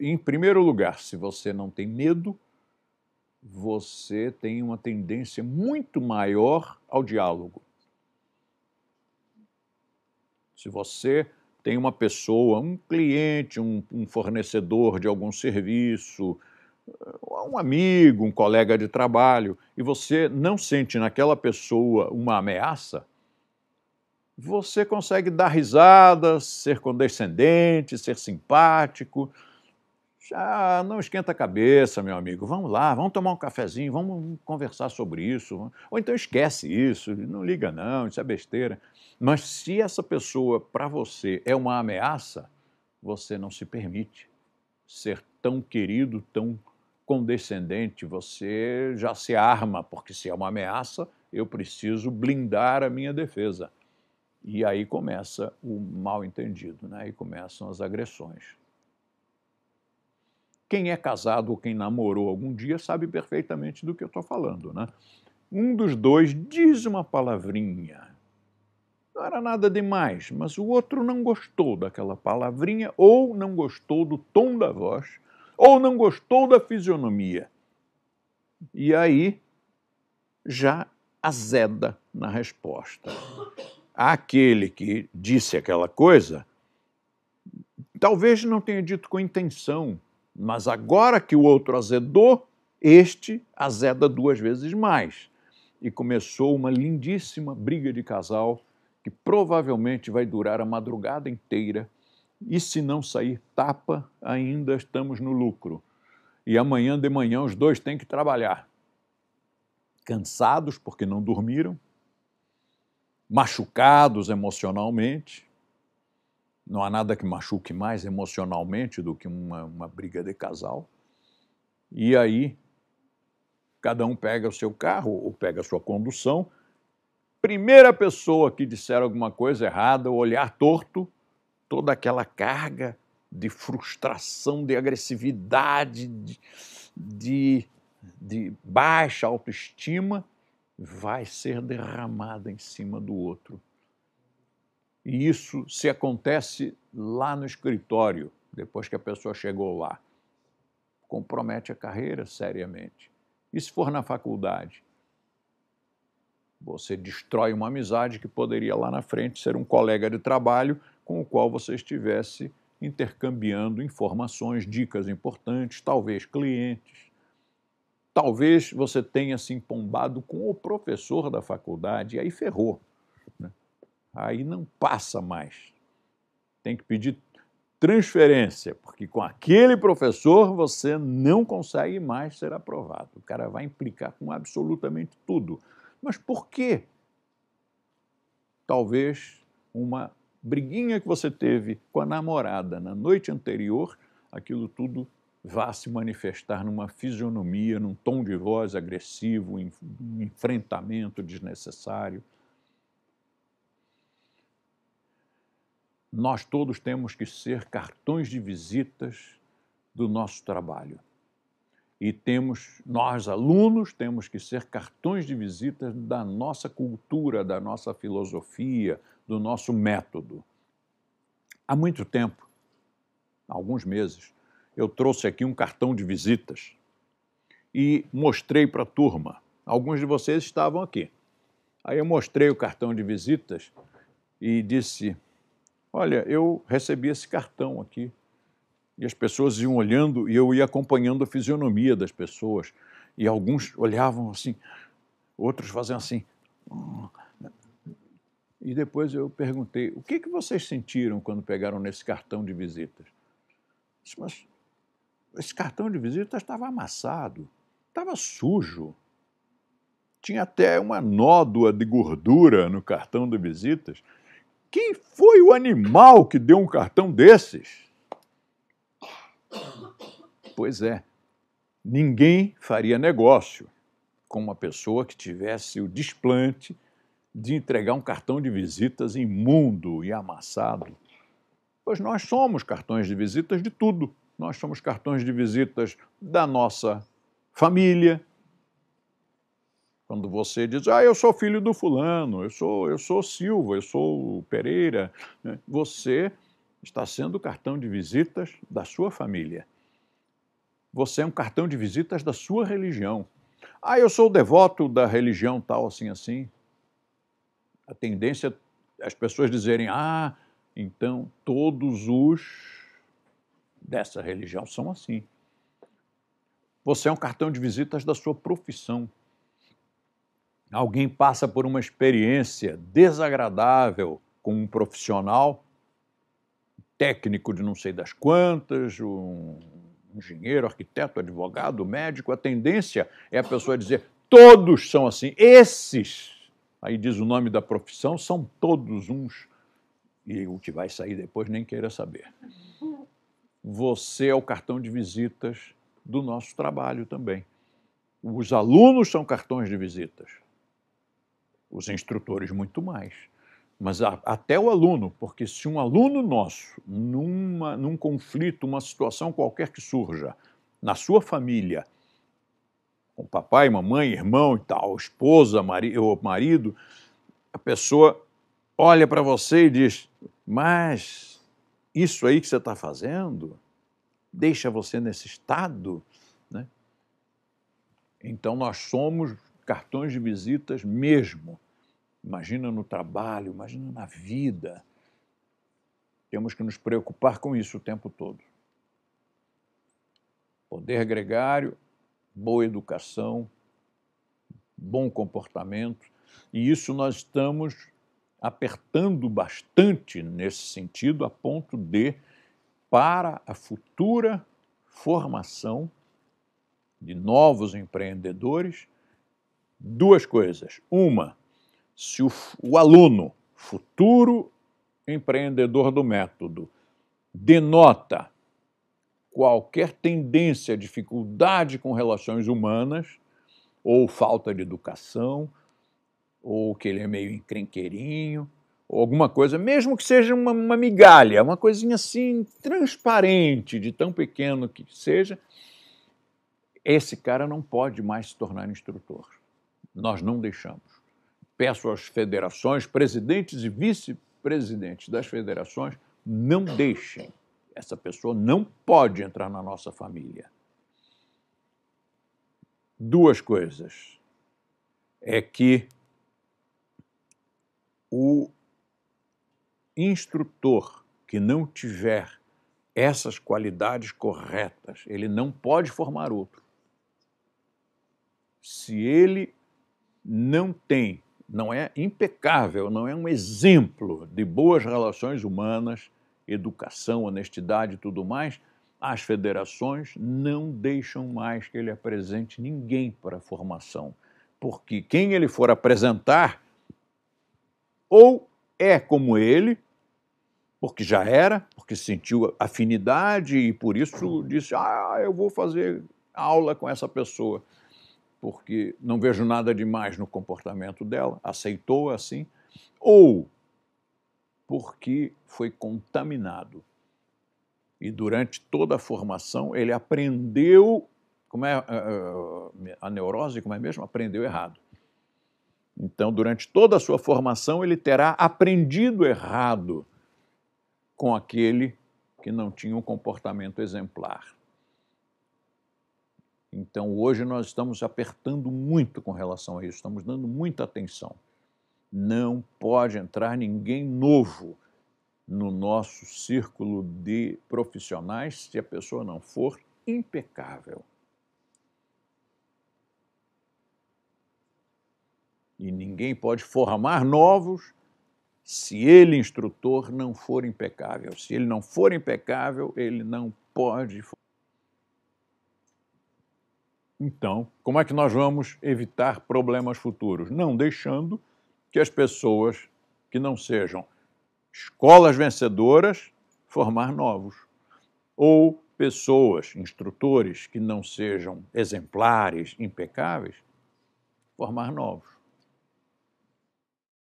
Em primeiro lugar, se você não tem medo, você tem uma tendência muito maior ao diálogo. Se você tem uma pessoa, um cliente, um, um, fornecedor de algum serviço, eh, um amigo, um colega de trabalho, e você não sente naquela pessoa uma ameaça, você consegue dar risadas, ser condescendente, ser simpático já não esquenta a cabeça, meu amigo. Vamos lá, vamos tomar um cafezinho, vamos conversar sobre isso. Ou então esquece isso, não liga não, isso é besteira. Mas se essa pessoa para você é uma ameaça, você não se permite ser tão querido, tão condescendente, você já se arma, porque se é uma ameaça, eu preciso blindar a minha defesa. E aí começa o mal entendido, né? aí começam as agressões. Quem é casado ou quem namorou algum dia sabe perfeitamente do que eu estou falando. Né? Um dos dois diz uma palavrinha. Não era nada demais, mas o outro não gostou daquela palavrinha, ou não gostou do tom da voz, ou não gostou da fisionomia. E aí já azeda na resposta. Aquele que disse aquela coisa talvez não tenha dito com intenção, mas agora que o outro azedou, este azeda duas vezes mais. E começou uma lindíssima briga de casal que provavelmente vai durar a madrugada inteira. E se não sair tapa, ainda estamos no lucro. E amanhã de manhã os dois têm que trabalhar. Cansados porque não dormiram, machucados emocionalmente, não há nada que machuque mais emocionalmente do que uma, uma briga de casal. E aí, cada um pega o seu carro ou pega a sua condução. Primeira pessoa que disser alguma coisa errada, o olhar torto, toda aquela carga de frustração, de agressividade, de, de, de baixa autoestima vai ser derramada em cima do outro. E isso se acontece lá no escritório, depois que a pessoa chegou lá. Compromete a carreira seriamente. E se for na faculdade? Você destrói uma amizade que poderia lá na frente ser um colega de trabalho com o qual você estivesse intercambiando informações, dicas importantes, talvez clientes. Talvez você tenha se empombado com o professor da faculdade, e aí ferrou. Né? aí não passa mais. Tem que pedir transferência, porque com aquele professor você não consegue mais ser aprovado. O cara vai implicar com absolutamente tudo. Mas por quê? Talvez uma briguinha que você teve com a namorada na noite anterior, aquilo tudo vá se manifestar numa fisionomia, num tom de voz agressivo, um enfrentamento desnecessário. nós todos temos que ser cartões de visitas do nosso trabalho. E temos, nós alunos, temos que ser cartões de visitas da nossa cultura, da nossa filosofia, do nosso método. Há muito tempo, alguns meses, eu trouxe aqui um cartão de visitas e mostrei para a turma. Alguns de vocês estavam aqui. Aí eu mostrei o cartão de visitas e disse: Olha, eu recebi esse cartão aqui. E as pessoas iam olhando e eu ia acompanhando a fisionomia das pessoas. E alguns olhavam assim, outros faziam assim. E depois eu perguntei: o que, que vocês sentiram quando pegaram nesse cartão de visitas? Disse, Mas esse cartão de visitas estava amassado, estava sujo. Tinha até uma nódoa de gordura no cartão de visitas. Quem foi o animal que deu um cartão desses? Pois é, ninguém faria negócio com uma pessoa que tivesse o desplante de entregar um cartão de visitas imundo e amassado. Pois nós somos cartões de visitas de tudo. Nós somos cartões de visitas da nossa família, quando você diz, ah, eu sou filho do fulano, eu sou, eu sou Silva, eu sou Pereira, né, você está sendo o cartão de visitas da sua família. Você é um cartão de visitas da sua religião. Ah, eu sou devoto da religião tal, assim, assim. A tendência é as pessoas dizerem, ah, então todos os dessa religião são assim. Você é um cartão de visitas da sua profissão alguém passa por uma experiência desagradável com um profissional, técnico de não sei das quantas, um engenheiro, arquiteto, advogado, médico, a tendência é a pessoa dizer: todos são assim, esses, aí diz o nome da profissão, são todos uns. E o que vai sair depois nem queira saber. Você é o cartão de visitas do nosso trabalho também. Os alunos são cartões de visitas os instrutores muito mais, mas a, até o aluno, porque se um aluno nosso, numa, num conflito, uma situação qualquer que surja, na sua família, com papai, mamãe, irmão e tal, esposa, mari, ou marido, a pessoa olha para você e diz: Mas isso aí que você está fazendo deixa você nesse estado? Né? Então nós somos cartões de visitas mesmo. Imagina no trabalho, imagina na vida. Temos que nos preocupar com isso o tempo todo. Poder gregário, boa educação, bom comportamento, e isso nós estamos apertando bastante nesse sentido, a ponto de, para a futura formação de novos empreendedores, duas coisas. Uma, se o, o aluno, futuro empreendedor do método, denota qualquer tendência, dificuldade com relações humanas, ou falta de educação, ou que ele é meio encrenqueirinho, ou alguma coisa, mesmo que seja uma, uma migalha, uma coisinha assim transparente, de tão pequeno que seja, esse cara não pode mais se tornar instrutor. Nós não deixamos. Peço às federações, presidentes e vice-presidentes das federações, não deixem. Essa pessoa não pode entrar na nossa família. Duas coisas. É que o instrutor que não tiver essas qualidades corretas, ele não pode formar outro. Se ele não tem, não é impecável, não é um exemplo de boas relações humanas, educação, honestidade e tudo mais, as federações não deixam mais que ele apresente ninguém para a formação, porque quem ele for apresentar ou é como ele, porque já era, porque sentiu afinidade e por isso disse: Ah, eu vou fazer aula com essa pessoa porque não vejo nada demais no comportamento dela, aceitou assim, ou porque foi contaminado. E durante toda a formação ele aprendeu como é, é, é a neurose, como é mesmo, aprendeu errado. Então, durante toda a sua formação, ele terá aprendido errado com aquele que não tinha um comportamento exemplar. Então, hoje nós estamos apertando muito com relação a isso, estamos dando muita atenção. Não pode entrar ninguém novo no nosso círculo de profissionais se a pessoa não for impecável. E ninguém pode formar novos se ele, instrutor, não for impecável. Se ele não for impecável, ele não pode formar. Então, como é que nós vamos evitar problemas futuros? Não deixando que as pessoas que não sejam escolas vencedoras formar novos, ou pessoas, instrutores que não sejam exemplares, impecáveis, formar novos.